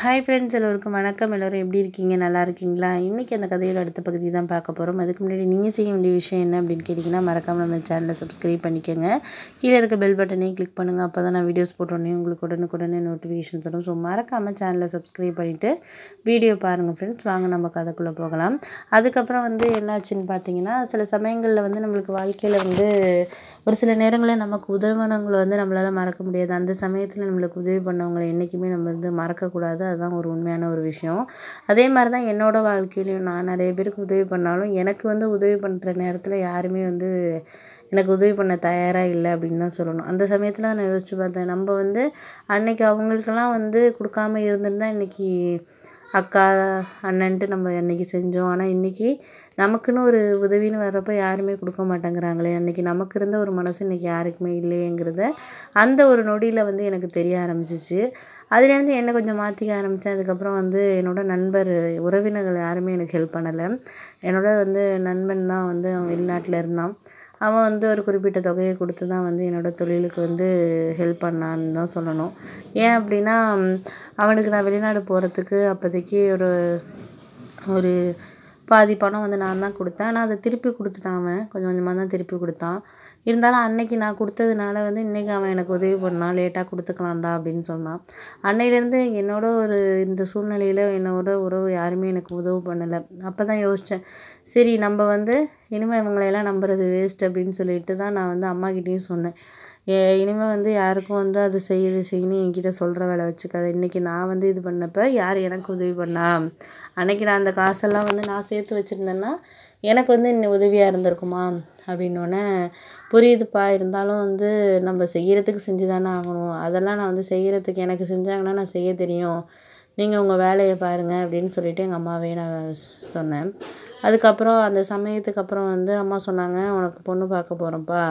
hi friends எல்லோருக்கும் வணக்கம் எல்லோரும் எப்படி இருக்கீங்க நல்லா இருக்கீங்களா இன்றைக்கி அந்த கதையோட அடுத்த பகுதி தான் பார்க்க போகிறோம் அதுக்கு முன்னாடி நீங்கள் செய்ய வேண்டிய விஷயம் என்ன அப்படின்னு கேட்டிங்கன்னா மறக்காமல் நம்ம சேனலை சப்ஸ்கிரைப் பண்ணிக்கோங்க கீழே இருக்க பெல் பட்டனையும் கிளிக் பண்ணுங்கள் அப்போ தான் நான் வீடியோஸ் போட்டோன்னே உங்களுக்கு உடனுக்குடனே நோட்டிஃபிகேஷன் தரும் ஸோ மறக்காமல் சேனலை சப்ஸ்கிரைப் பண்ணிவிட்டு வீடியோ பாருங்கள் ஃப்ரெண்ட்ஸ் வாங்க நம்ம கதைக்குள்ளே போகலாம் அதுக்கப்புறம் வந்து என்னாச்சுன்னு பார்த்தீங்கன்னா சில சமயங்களில் வந்து நம்மளுக்கு வாழ்க்கையில் வந்து ஒரு சில நேரங்களில் நமக்கு உதவனங்களை வந்து நம்மளால் மறக்க முடியாது அந்த சமயத்தில் நம்மளுக்கு உதவி பண்ணவங்களை என்றைக்குமே நம்ம வந்து மறக்கக்கூடாது போகிறது அதுதான் ஒரு உண்மையான ஒரு விஷயம் அதே மாதிரி தான் என்னோடய வாழ்க்கையிலையும் நான் நிறைய பேருக்கு உதவி பண்ணாலும் எனக்கு வந்து உதவி பண்ணுற நேரத்தில் யாருமே வந்து எனக்கு உதவி பண்ண தயாராக இல்லை அப்படின்னு தான் சொல்லணும் அந்த சமயத்தில் நான் யோசித்து பார்த்தேன் நம்ம வந்து அன்னைக்கு அவங்களுக்கெல்லாம் வந்து கொடுக்காம இருந்திருந்தால் இன்றைக்கி அக்கா அண்ணன்ட்டு நம்ம அன்றைக்கி செஞ்சோம் ஆனால் இன்றைக்கி நமக்குன்னு ஒரு உதவின்னு வர்றப்போ யாருமே கொடுக்க மாட்டேங்கிறாங்களே அன்றைக்கி நமக்கு இருந்த ஒரு மனசு இன்றைக்கி யாருக்குமே இல்லையேங்கிறத அந்த ஒரு நொடியில் வந்து எனக்கு தெரிய ஆரம்பிச்சிச்சு அதுலேருந்து என்னை கொஞ்சம் மாற்றிக்க ஆரம்பித்தேன் அதுக்கப்புறம் வந்து என்னோடய நண்பர் உறவினர்கள் யாருமே எனக்கு ஹெல்ப் பண்ணலை என்னோட வந்து நண்பன் தான் வந்து அவன் வெளிநாட்டில் இருந்தான் அவன் வந்து ஒரு குறிப்பிட்ட தொகையை கொடுத்து தான் வந்து என்னோடய தொழிலுக்கு வந்து ஹெல்ப் பண்ணான்னு தான் சொல்லணும் ஏன் அப்படின்னா அவனுக்கு நான் வெளிநாடு போகிறதுக்கு அப்போதைக்கு ஒரு ஒரு பாதி பணம் வந்து நான் தான் கொடுத்தேன் ஆனால் அதை திருப்பி கொடுத்துட்டான் அவன் கொஞ்சம் கொஞ்சமாக தான் திருப்பி கொடுத்தான் இருந்தாலும் அன்னைக்கு நான் கொடுத்ததுனால வந்து இன்றைக்கி அவன் எனக்கு உதவி பண்ணான் லேட்டாக கொடுத்துக்கலாம்டா அப்படின்னு சொன்னான் அன்னையிலேருந்து என்னோட ஒரு இந்த சூழ்நிலையில் என்னோட உறவு யாருமே எனக்கு உதவு பண்ணலை அப்போ தான் யோசித்தேன் சரி நம்ம வந்து இனிமேல் இவங்களையெல்லாம் நம்புறது வேஸ்ட் அப்படின்னு சொல்லிட்டு தான் நான் வந்து அம்மாக்கிட்டேயும் சொன்னேன் இனிமேல் வந்து யாருக்கும் வந்து அது செய்யுது செய்யணும் என்கிட்ட சொல்கிற வேலை வச்சுக்காது இன்றைக்கி நான் வந்து இது பண்ணப்போ யார் எனக்கு உதவி பண்ணா அன்றைக்கி நான் அந்த காசெல்லாம் வந்து நான் சேர்த்து வச்சுருந்தேன்னா எனக்கு வந்து இன்னும் உதவியாக இருந்திருக்குமா அப்படின்னோடனே புரியுதுப்பா இருந்தாலும் வந்து நம்ம செய்கிறதுக்கு செஞ்சு தானே ஆகணும் அதெல்லாம் நான் வந்து செய்கிறதுக்கு எனக்கு செஞ்சாங்கன்னா நான் செய்ய தெரியும் நீங்கள் உங்கள் வேலையை பாருங்கள் அப்படின்னு சொல்லிவிட்டு எங்கள் அம்மாவே நான் சொன்னேன் அதுக்கப்புறம் அந்த சமயத்துக்கு அப்புறம் வந்து அம்மா சொன்னாங்க உனக்கு பொண்ணு பார்க்க போகிறோம்ப்பா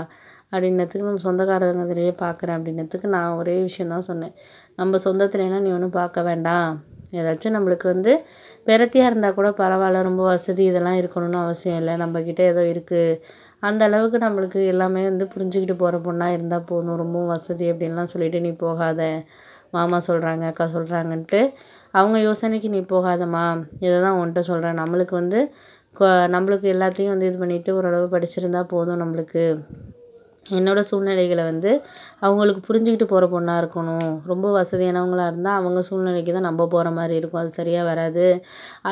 அப்படின்னத்துக்கு நம்ம சொந்தக்காரங்கதுலேயே பார்க்குறேன் அப்படின்னத்துக்கு நான் ஒரே விஷயந்தான் சொன்னேன் நம்ம சொந்தத்துலனா நீ ஒன்றும் பார்க்க வேண்டாம் ஏதாச்சும் நம்மளுக்கு வந்து விரத்தியாக இருந்தால் கூட பரவாயில்ல ரொம்ப வசதி இதெல்லாம் இருக்கணும்னு அவசியம் இல்லை நம்மக்கிட்ட ஏதோ இருக்குது அந்த அளவுக்கு நம்மளுக்கு எல்லாமே வந்து புரிஞ்சுக்கிட்டு போகிற பொண்ணாக இருந்தால் போதும் ரொம்பவும் வசதி அப்படின்லாம் சொல்லிவிட்டு நீ போகாத மாமா சொல்கிறாங்க அக்கா சொல்கிறாங்கன்ட்டு அவங்க யோசனைக்கு நீ போகாதம்மா இதை தான் உன்கிட்ட சொல்கிறேன் நம்மளுக்கு வந்து நம்மளுக்கு எல்லாத்தையும் வந்து இது பண்ணிவிட்டு ஓரளவு படிச்சிருந்தால் போதும் நம்மளுக்கு என்னோடய சூழ்நிலைகளை வந்து அவங்களுக்கு புரிஞ்சுக்கிட்டு போகிற பொண்ணாக இருக்கணும் ரொம்ப வசதியானவங்களாக இருந்தால் அவங்க சூழ்நிலைக்கு தான் நம்ம போகிற மாதிரி இருக்கும் அது சரியாக வராது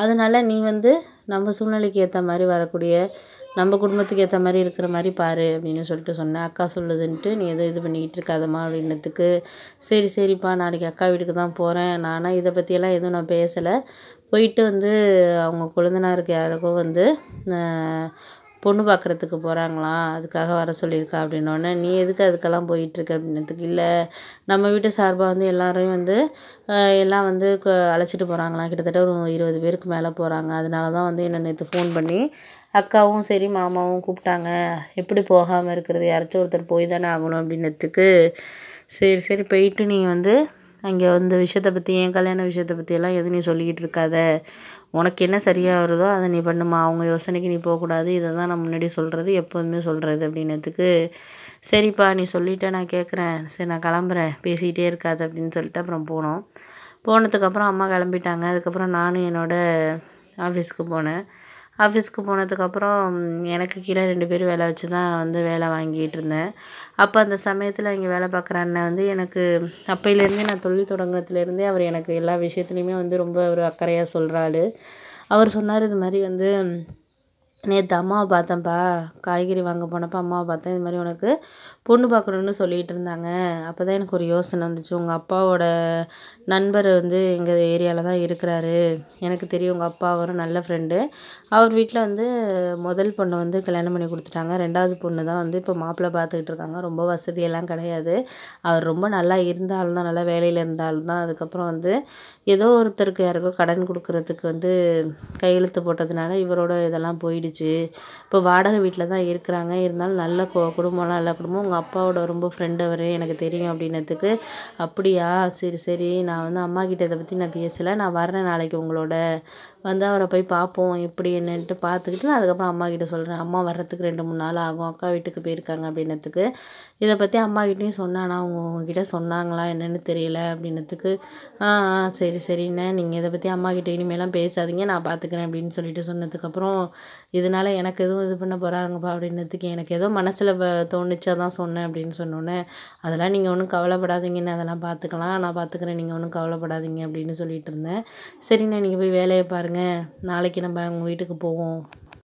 அதனால நீ வந்து நம்ம சூழ்நிலைக்கு ஏற்ற மாதிரி வரக்கூடிய நம்ம குடும்பத்துக்கு ஏற்ற மாதிரி இருக்கிற மாதிரி பாரு அப்படின்னு சொல்லிட்டு சொன்னேன் அக்கா சொல்லுதுன்ட்டு நீ எதுவும் இது பண்ணிக்கிட்டு இருக்காதம்மா அப்படின்னதுக்கு சரி சரிப்பா நாளைக்கு அக்கா வீட்டுக்கு தான் போகிறேன் நானாக இதை பற்றியெல்லாம் எதுவும் நான் பேசலை போயிட்டு வந்து அவங்க கொழுந்தனாருக்கு யாருக்கோ வந்து பொண்ணு பார்க்குறதுக்கு போகிறாங்களாம் அதுக்காக வர சொல்லியிருக்கா அப்படின்னோடனே நீ எதுக்கு அதுக்கெல்லாம் போயிட்டுருக்க அப்படின்னதுக்கு இல்லை நம்ம வீட்டு சார்பாக வந்து எல்லோரையும் வந்து எல்லாம் வந்து அழைச்சிட்டு போகிறாங்களாம் கிட்டத்தட்ட ஒரு இருபது பேருக்கு மேலே போகிறாங்க அதனால தான் வந்து என்னை நேற்று ஃபோன் பண்ணி அக்காவும் சரி மாமாவும் கூப்பிட்டாங்க எப்படி போகாமல் இருக்கிறது யாராச்சும் ஒருத்தர் போய் தானே ஆகணும் அப்படின்னதுக்கு சரி சரி போயிட்டு நீ வந்து அங்கே வந்து விஷயத்தை பற்றி என் கல்யாண விஷயத்தை பற்றியெல்லாம் எதுவும் நீ சொல்லிக்கிட்டு இருக்காத உனக்கு என்ன சரியாக வருதோ அதை நீ பண்ணுமா அவங்க யோசனைக்கு நீ போகக்கூடாது இதை தான் நான் முன்னாடி சொல்கிறது எப்போதுமே சொல்கிறது அப்படின்னதுக்கு சரிப்பா நீ சொல்லிவிட்ட நான் கேட்குறேன் சரி நான் கிளம்புறேன் பேசிக்கிட்டே இருக்காது அப்படின்னு சொல்லிட்டு அப்புறம் போனோம் போனதுக்கப்புறம் அம்மா கிளம்பிட்டாங்க அதுக்கப்புறம் நானும் என்னோடய ஆஃபீஸ்க்கு போனேன் ஆஃபீஸ்க்கு போனதுக்கப்புறம் எனக்கு கீழே ரெண்டு பேரும் வேலை வச்சு தான் வந்து வேலை இருந்தேன் அப்போ அந்த சமயத்தில் இங்கே வேலை பார்க்குற அண்ணன் வந்து எனக்கு அப்போயிலேருந்தே நான் தொழில் தொடங்கினத்துலேருந்தே அவர் எனக்கு எல்லா விஷயத்துலையுமே வந்து ரொம்ப ஒரு அக்கறையாக சொல்கிறாள் அவர் சொன்னார் இது மாதிரி வந்து நேற்று அம்மாவை பார்த்தேன்ப்பா காய்கறி வாங்க போனப்போ அம்மாவை பார்த்தேன் இது மாதிரி உனக்கு பொண்ணு பார்க்கணுன்னு சொல்லிகிட்டு இருந்தாங்க அப்போ தான் எனக்கு ஒரு யோசனை வந்துச்சு உங்கள் அப்பாவோட நண்பர் வந்து எங்கள் ஏரியாவில் தான் இருக்கிறாரு எனக்கு தெரியும் உங்கள் அப்பா அவரும் நல்ல ஃப்ரெண்டு அவர் வீட்டில் வந்து முதல் பொண்ணை வந்து கல்யாணம் பண்ணி கொடுத்துட்டாங்க ரெண்டாவது பொண்ணு தான் வந்து இப்போ மாப்பிள்ளை பார்த்துக்கிட்டு இருக்காங்க ரொம்ப வசதியெல்லாம் கிடையாது அவர் ரொம்ப நல்லா இருந்தாலும் தான் நல்லா வேலையில் இருந்தாலும் தான் அதுக்கப்புறம் வந்து ஏதோ ஒருத்தருக்கு யாருக்கோ கடன் கொடுக்குறதுக்கு வந்து கையெழுத்து போட்டதுனால இவரோட இதெல்லாம் போயிடுச்சு போயிடுச்சு இப்போ வாடகை வீட்டில் தான் இருக்கிறாங்க இருந்தாலும் நல்ல குடும்பம்லாம் நல்ல குடும்பம் உங்கள் அப்பாவோட ரொம்ப ஃப்ரெண்டு அவர் எனக்கு தெரியும் அப்படின்னதுக்கு அப்படியா சரி சரி நான் வந்து அம்மா கிட்ட இதை பற்றி நான் பேசலை நான் வரேன் நாளைக்கு உங்களோட வந்து அவரை போய் பார்ப்போம் எப்படி என்னன்ட்டு பார்த்துக்கிட்டு நான் அதுக்கப்புறம் அம்மா சொல்கிறேன் அம்மா வர்றதுக்கு ரெண்டு மூணு நாள் ஆகும் அக்கா வீட்டுக்கு போயிருக்காங்க அப்படின்னதுக்கு இதை பற்றி அம்மா கிட்டேயும் சொன்னானா அவங்க உங்ககிட்ட சொன்னாங்களா என்னென்னு தெரியல அப்படின்னதுக்கு ஆ சரி சரிண்ணே நீங்கள் இதை பற்றி அம்மா கிட்ட இனிமேலாம் பேசாதீங்க நான் பார்த்துக்கிறேன் அப்படின்னு சொல்லிட்டு சொன்னதுக்கப்புறம் இதனால எனக்கு எதுவும் இது பண்ண போகிறாங்கப்பா அப்படின்னதுக்கு எனக்கு ஏதோ மனசில் தோணுச்சு தான் சொன்னேன் அப்படின்னு சொன்னோன்னே அதெல்லாம் நீங்கள் ஒன்றும் கவலைப்படாதீங்கன்னு அதெல்லாம் பார்த்துக்கலாம் நான் பார்த்துக்கிறேன் நீங்கள் ஒன்றும் கவலைப்படாதீங்க அப்படின்னு சொல்லிட்டு இருந்தேன் சரிண்ணே நீங்கள் போய் வேலையை பாருங்கள் நாளைக்கு நம்ம அவங்க வீட்டுக்கு போவோம்